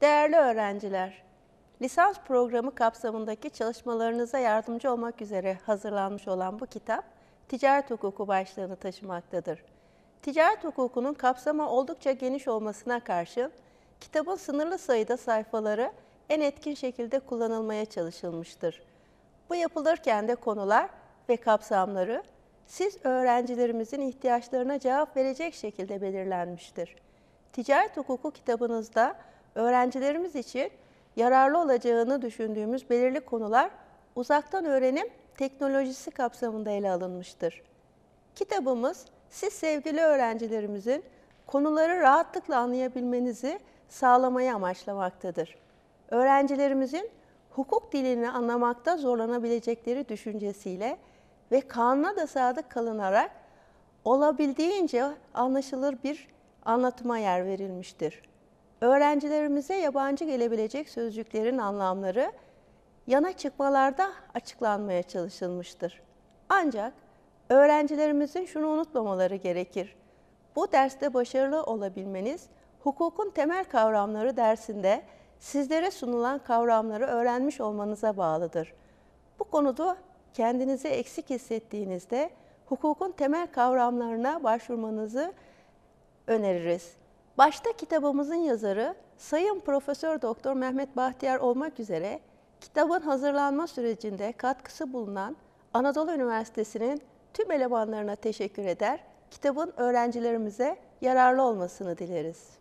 Değerli öğrenciler, lisans programı kapsamındaki çalışmalarınıza yardımcı olmak üzere hazırlanmış olan bu kitap, ticaret hukuku başlığını taşımaktadır. Ticaret hukukunun kapsamı oldukça geniş olmasına karşın, kitabın sınırlı sayıda sayfaları en etkin şekilde kullanılmaya çalışılmıştır. Bu yapılırken de konular ve kapsamları siz öğrencilerimizin ihtiyaçlarına cevap verecek şekilde belirlenmiştir. Ticaret hukuku kitabınızda öğrencilerimiz için yararlı olacağını düşündüğümüz belirli konular uzaktan öğrenim teknolojisi kapsamında ele alınmıştır. Kitabımız siz sevgili öğrencilerimizin konuları rahatlıkla anlayabilmenizi sağlamayı amaçlamaktadır. Öğrencilerimizin hukuk dilini anlamakta zorlanabilecekleri düşüncesiyle ve kanuna da sadık kalınarak olabildiğince anlaşılır bir anlatıma yer verilmiştir öğrencilerimize yabancı gelebilecek sözcüklerin anlamları yana çıkmalarda açıklanmaya çalışılmıştır. Ancak öğrencilerimizin şunu unutmamaları gerekir. Bu derste başarılı olabilmeniz, hukukun temel kavramları dersinde sizlere sunulan kavramları öğrenmiş olmanıza bağlıdır. Bu konuda kendinizi eksik hissettiğinizde hukukun temel kavramlarına başvurmanızı öneririz. Başta kitabımızın yazarı Sayın Profesör Doktor Mehmet Bahtiyar olmak üzere kitabın hazırlanma sürecinde katkısı bulunan Anadolu Üniversitesi'nin tüm elemanlarına teşekkür eder, kitabın öğrencilerimize yararlı olmasını dileriz.